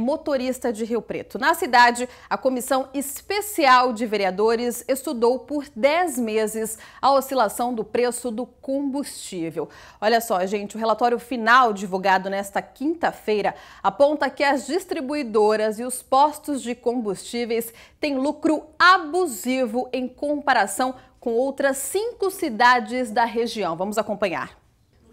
motorista de Rio Preto. Na cidade, a Comissão Especial de Vereadores estudou por 10 meses a oscilação do preço do combustível. Olha só, gente, o relatório final divulgado nesta quinta-feira aponta que as distribuidoras e os postos de combustíveis têm lucro abusivo em comparação com outras cinco cidades da região. Vamos acompanhar.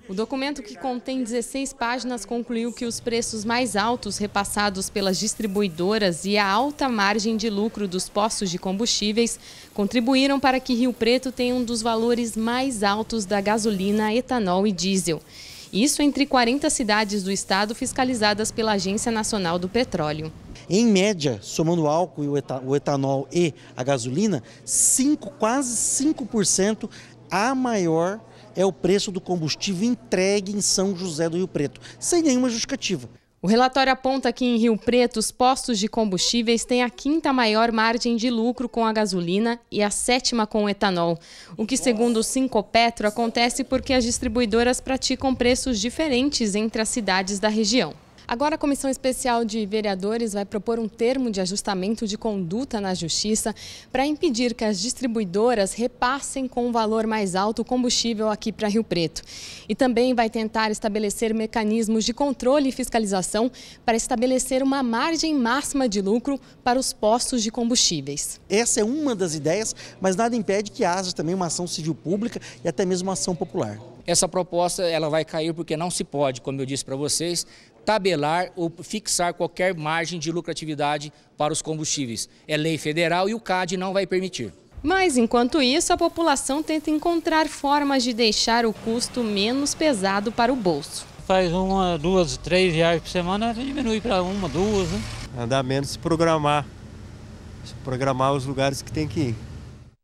O documento, que contém 16 páginas, concluiu que os preços mais altos repassados pelas distribuidoras e a alta margem de lucro dos postos de combustíveis contribuíram para que Rio Preto tenha um dos valores mais altos da gasolina, etanol e diesel. Isso entre 40 cidades do estado fiscalizadas pela Agência Nacional do Petróleo. Em média, somando o álcool e o etanol e a gasolina, cinco, quase 5% a maior é o preço do combustível entregue em São José do Rio Preto, sem nenhuma justificativa. O relatório aponta que em Rio Preto os postos de combustíveis têm a quinta maior margem de lucro com a gasolina e a sétima com o etanol. O que, segundo o Petro, acontece porque as distribuidoras praticam preços diferentes entre as cidades da região. Agora, a Comissão Especial de Vereadores vai propor um termo de ajustamento de conduta na Justiça para impedir que as distribuidoras repassem com um valor mais alto o combustível aqui para Rio Preto. E também vai tentar estabelecer mecanismos de controle e fiscalização para estabelecer uma margem máxima de lucro para os postos de combustíveis. Essa é uma das ideias, mas nada impede que haja também uma ação civil pública e até mesmo uma ação popular. Essa proposta ela vai cair porque não se pode, como eu disse para vocês, tabelar ou fixar qualquer margem de lucratividade para os combustíveis. É lei federal e o CAD não vai permitir. Mas, enquanto isso, a população tenta encontrar formas de deixar o custo menos pesado para o bolso. Faz uma, duas, três viagens por semana, diminui para uma, duas. Né? Andar menos se programar. Se programar os lugares que tem que ir.